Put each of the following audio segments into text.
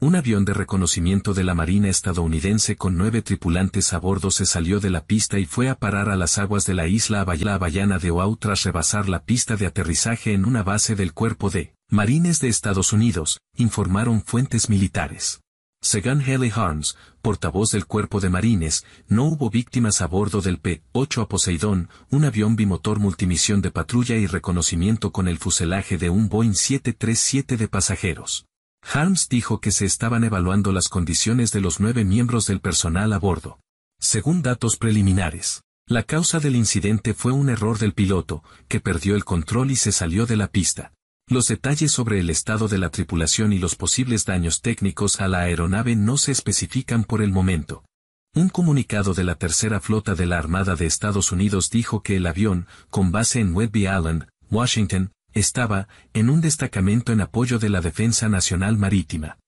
Un avión de reconocimiento de la Marina estadounidense con nueve tripulantes a bordo se salió de la pista y fue a parar a las aguas de la isla Bayana de Oahu tras rebasar la pista de aterrizaje en una base del cuerpo de Marines de Estados Unidos, informaron fuentes militares. Según Haley Harms, portavoz del cuerpo de marines, no hubo víctimas a bordo del P-8 a Poseidón, un avión bimotor multimisión de patrulla y reconocimiento con el fuselaje de un Boeing 737 de pasajeros. Harms dijo que se estaban evaluando las condiciones de los nueve miembros del personal a bordo. Según datos preliminares, la causa del incidente fue un error del piloto, que perdió el control y se salió de la pista. Los detalles sobre el estado de la tripulación y los posibles daños técnicos a la aeronave no se especifican por el momento. Un comunicado de la Tercera Flota de la Armada de Estados Unidos dijo que el avión, con base en Whidbey Island, Washington, estaba en un destacamento en apoyo de la Defensa Nacional Marítima.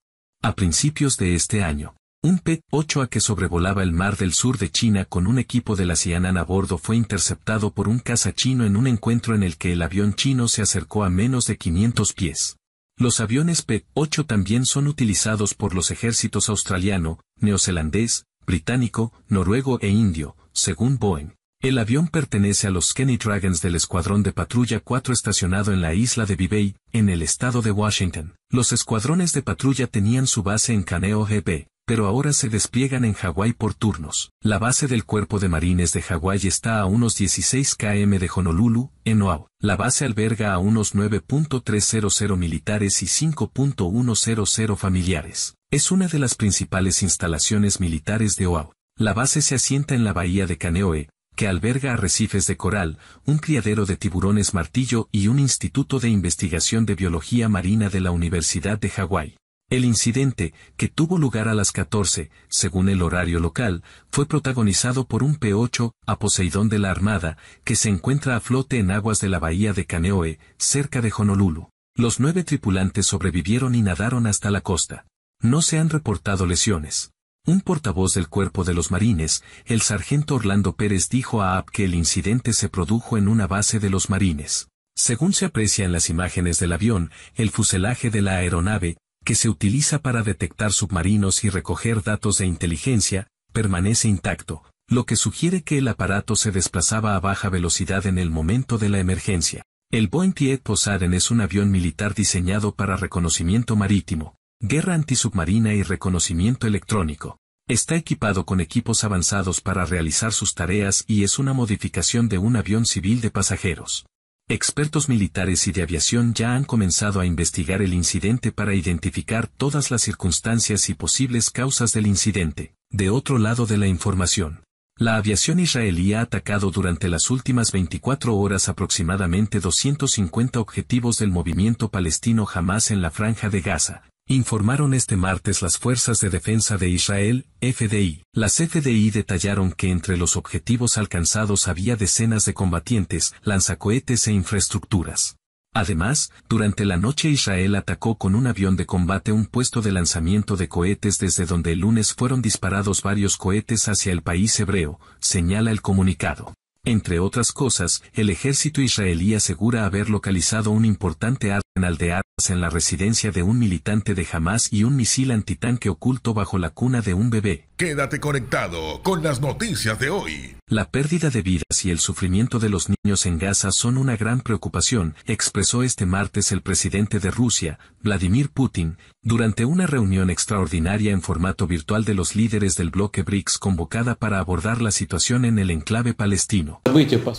A principios de este año, un P-8A que sobrevolaba el mar del sur de China con un equipo de la Cianan a bordo fue interceptado por un caza chino en un encuentro en el que el avión chino se acercó a menos de 500 pies. Los aviones P-8 también son utilizados por los ejércitos australiano, neozelandés, británico, noruego e indio, según Boeing. El avión pertenece a los Kenny Dragons del Escuadrón de Patrulla 4 estacionado en la isla de Vivey, en el estado de Washington. Los escuadrones de patrulla tenían su base en Caneo GB, pero ahora se despliegan en Hawái por turnos. La base del Cuerpo de Marines de Hawái está a unos 16 km de Honolulu, en Oahu. La base alberga a unos 9.300 militares y 5.100 familiares. Es una de las principales instalaciones militares de Oahu. La base se asienta en la bahía de Kaneohe, que alberga arrecifes de coral, un criadero de tiburones martillo y un instituto de investigación de biología marina de la Universidad de Hawái. El incidente, que tuvo lugar a las 14, según el horario local, fue protagonizado por un P-8 a Poseidón de la Armada, que se encuentra a flote en aguas de la bahía de Caneoe, cerca de Honolulu. Los nueve tripulantes sobrevivieron y nadaron hasta la costa. No se han reportado lesiones. Un portavoz del Cuerpo de los Marines, el sargento Orlando Pérez dijo a AP que el incidente se produjo en una base de los Marines. Según se aprecia en las imágenes del avión, el fuselaje de la aeronave, que se utiliza para detectar submarinos y recoger datos de inteligencia, permanece intacto, lo que sugiere que el aparato se desplazaba a baja velocidad en el momento de la emergencia. El Boeing Tiet Posaden es un avión militar diseñado para reconocimiento marítimo, guerra antisubmarina y reconocimiento electrónico. Está equipado con equipos avanzados para realizar sus tareas y es una modificación de un avión civil de pasajeros. Expertos militares y de aviación ya han comenzado a investigar el incidente para identificar todas las circunstancias y posibles causas del incidente. De otro lado de la información, la aviación israelí ha atacado durante las últimas 24 horas aproximadamente 250 objetivos del movimiento palestino jamás en la franja de Gaza, informaron este martes las Fuerzas de Defensa de Israel, FDI. Las FDI detallaron que entre los objetivos alcanzados había decenas de combatientes, lanzacohetes e infraestructuras. Además, durante la noche Israel atacó con un avión de combate un puesto de lanzamiento de cohetes desde donde el lunes fueron disparados varios cohetes hacia el país hebreo, señala el comunicado. Entre otras cosas, el ejército israelí asegura haber localizado un importante en aldeas, en la residencia de un militante de Hamas y un misil antitanque oculto bajo la cuna de un bebé. Quédate conectado con las noticias de hoy. La pérdida de vidas y el sufrimiento de los niños en Gaza son una gran preocupación, expresó este martes el presidente de Rusia, Vladimir Putin, durante una reunión extraordinaria en formato virtual de los líderes del bloque BRICS convocada para abordar la situación en el enclave palestino.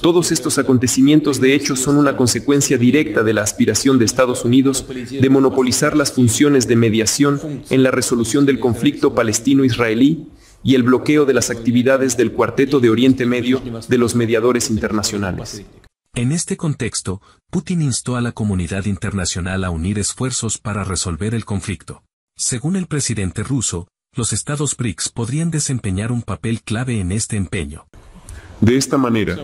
Todos estos acontecimientos de hecho son una consecuencia directa de la aspiración de Estados Unidos de monopolizar las funciones de mediación en la resolución del conflicto palestino-israelí y el bloqueo de las actividades del Cuarteto de Oriente Medio de los mediadores internacionales. En este contexto, Putin instó a la comunidad internacional a unir esfuerzos para resolver el conflicto. Según el presidente ruso, los estados BRICS podrían desempeñar un papel clave en este empeño. De esta manera,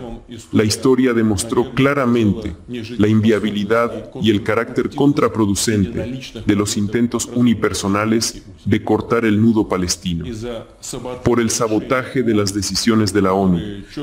la historia demostró claramente la inviabilidad y el carácter contraproducente de los intentos unipersonales de cortar el nudo palestino por el sabotaje de las decisiones de la ONU,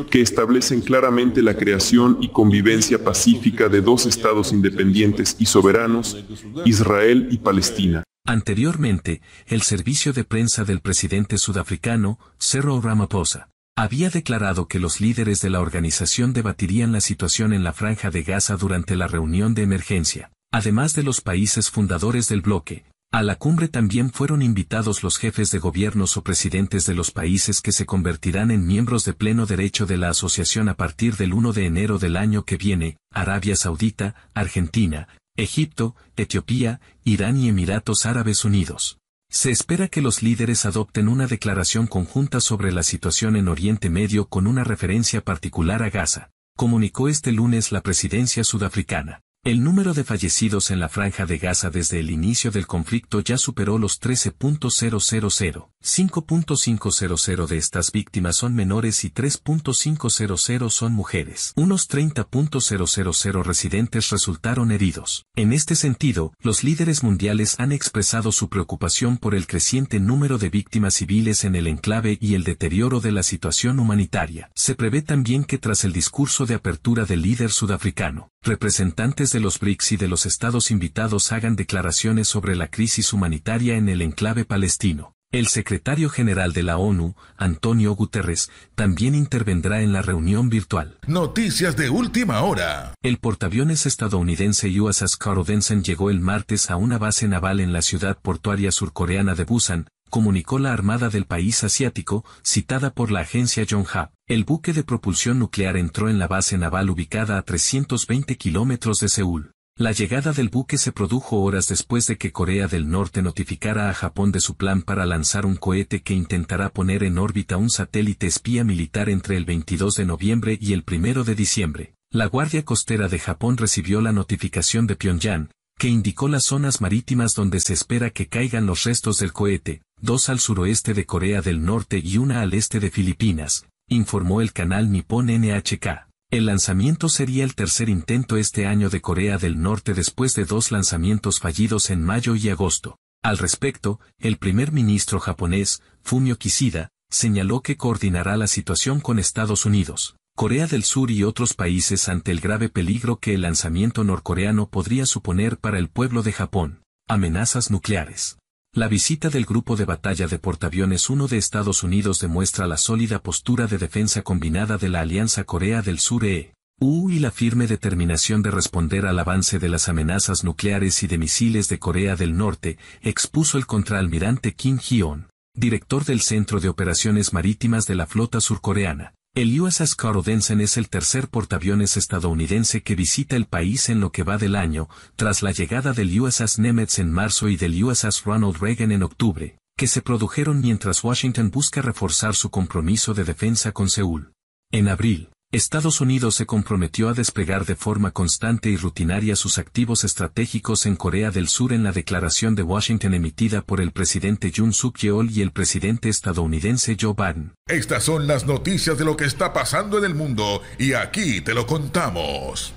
que establecen claramente la creación y convivencia pacífica de dos estados independientes y soberanos, Israel y Palestina. Anteriormente, el servicio de prensa del presidente sudafricano, Cerro Ramaphosa, había declarado que los líderes de la organización debatirían la situación en la franja de Gaza durante la reunión de emergencia. Además de los países fundadores del bloque, a la cumbre también fueron invitados los jefes de gobiernos o presidentes de los países que se convertirán en miembros de pleno derecho de la asociación a partir del 1 de enero del año que viene, Arabia Saudita, Argentina, Egipto, Etiopía, Irán y Emiratos Árabes Unidos. Se espera que los líderes adopten una declaración conjunta sobre la situación en Oriente Medio con una referencia particular a Gaza, comunicó este lunes la presidencia sudafricana. El número de fallecidos en la franja de Gaza desde el inicio del conflicto ya superó los 13.000 5.500 de estas víctimas son menores y 3.500 son mujeres. Unos 30.000 residentes resultaron heridos. En este sentido, los líderes mundiales han expresado su preocupación por el creciente número de víctimas civiles en el enclave y el deterioro de la situación humanitaria. Se prevé también que tras el discurso de apertura del líder sudafricano, representantes de los BRICS y de los estados invitados hagan declaraciones sobre la crisis humanitaria en el enclave palestino. El secretario general de la ONU, Antonio Guterres, también intervendrá en la reunión virtual. Noticias de última hora. El portaaviones estadounidense USS Carl llegó el martes a una base naval en la ciudad portuaria surcoreana de Busan, comunicó la Armada del país asiático, citada por la agencia Yonhap. El buque de propulsión nuclear entró en la base naval ubicada a 320 kilómetros de Seúl. La llegada del buque se produjo horas después de que Corea del Norte notificara a Japón de su plan para lanzar un cohete que intentará poner en órbita un satélite espía militar entre el 22 de noviembre y el 1 de diciembre. La Guardia Costera de Japón recibió la notificación de Pyongyang, que indicó las zonas marítimas donde se espera que caigan los restos del cohete, dos al suroeste de Corea del Norte y una al este de Filipinas, informó el canal Nippon NHK. El lanzamiento sería el tercer intento este año de Corea del Norte después de dos lanzamientos fallidos en mayo y agosto. Al respecto, el primer ministro japonés, Fumio Kishida, señaló que coordinará la situación con Estados Unidos, Corea del Sur y otros países ante el grave peligro que el lanzamiento norcoreano podría suponer para el pueblo de Japón, amenazas nucleares. La visita del grupo de batalla de portaaviones 1 de Estados Unidos demuestra la sólida postura de defensa combinada de la Alianza Corea del Sur-E, U y la firme determinación de responder al avance de las amenazas nucleares y de misiles de Corea del Norte, expuso el contraalmirante Kim Hyon, director del Centro de Operaciones Marítimas de la Flota Surcoreana, el USS Carl Denson es el tercer portaaviones estadounidense que visita el país en lo que va del año, tras la llegada del USS Nemitz en marzo y del USS Ronald Reagan en octubre, que se produjeron mientras Washington busca reforzar su compromiso de defensa con Seúl. En abril, Estados Unidos se comprometió a desplegar de forma constante y rutinaria sus activos estratégicos en Corea del Sur en la declaración de Washington emitida por el presidente Jun Suk Yeol y el presidente estadounidense Joe Biden. Estas son las noticias de lo que está pasando en el mundo y aquí te lo contamos.